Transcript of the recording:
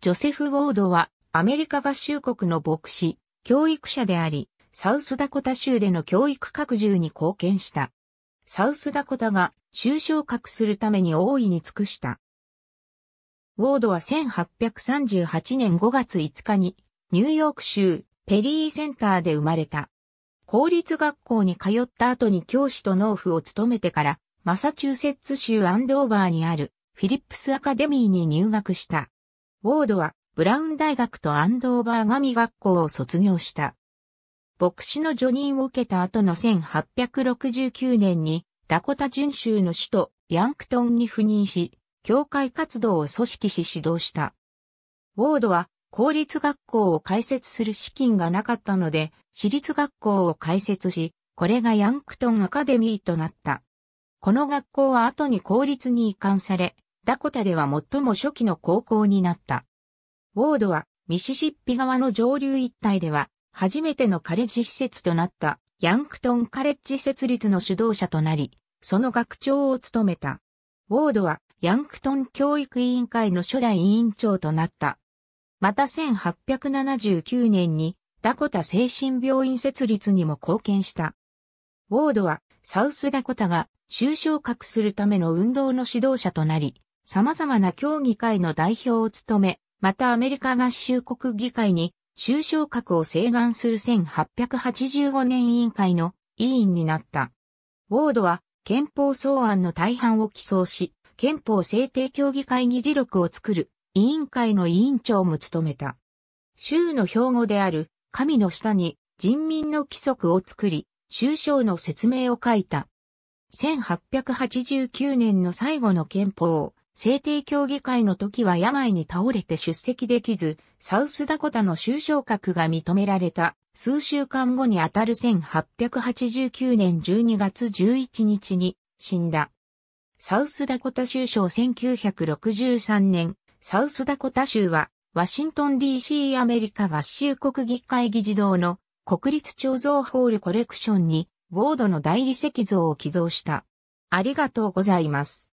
ジョセフ・ウォードはアメリカ合衆国の牧師、教育者であり、サウスダコタ州での教育拡充に貢献した。サウスダコタが州昇格するために大いに尽くした。ウォードは1838年5月5日にニューヨーク州ペリーセンターで生まれた。公立学校に通った後に教師と農夫を務めてからマサチューセッツ州アンドーバーにあるフィリップスアカデミーに入学した。ウォードはブラウン大学とアンドーバー神学校を卒業した。牧師の助任を受けた後の1869年にダコタ準州の首都ヤンクトンに赴任し、教会活動を組織し指導した。ウォードは公立学校を開設する資金がなかったので、私立学校を開設し、これがヤンクトンアカデミーとなった。この学校は後に公立に移管され、ダコタでは最も初期の高校になった。ウォードは、ミシシッピ川の上流一帯では、初めてのカレッジ施設となったヤンクトンカレッジ設立の主導者となり、その学長を務めた。ウォードはヤンクトン教育委員会の初代委員長となった。また1879年にダコタ精神病院設立にも貢献した。ウォードはサウスダコタが収傷覚するための運動の指導者となり、様々な協議会の代表を務め、またアメリカ合衆国議会に州昇格を請願する1885年委員会の委員になった。ウォードは憲法草案の大半を起草し、憲法制定協議会議事録を作る委員会の委員長も務めた。州の標語である神の下に人民の規則を作り、州省の説明を書いた。1889年の最後の憲法、制定協議会の時は病に倒れて出席できず、サウスダコタの州昇格が認められた。数週間後にあたる1889年12月11日に死んだ。サウスダコタ州省1963年、サウスダコタ州は、ワシントン DC アメリカ合衆国議会議事堂の国立彫像ホールコレクションに、ウォードの大理石像を寄贈した。ありがとうございます。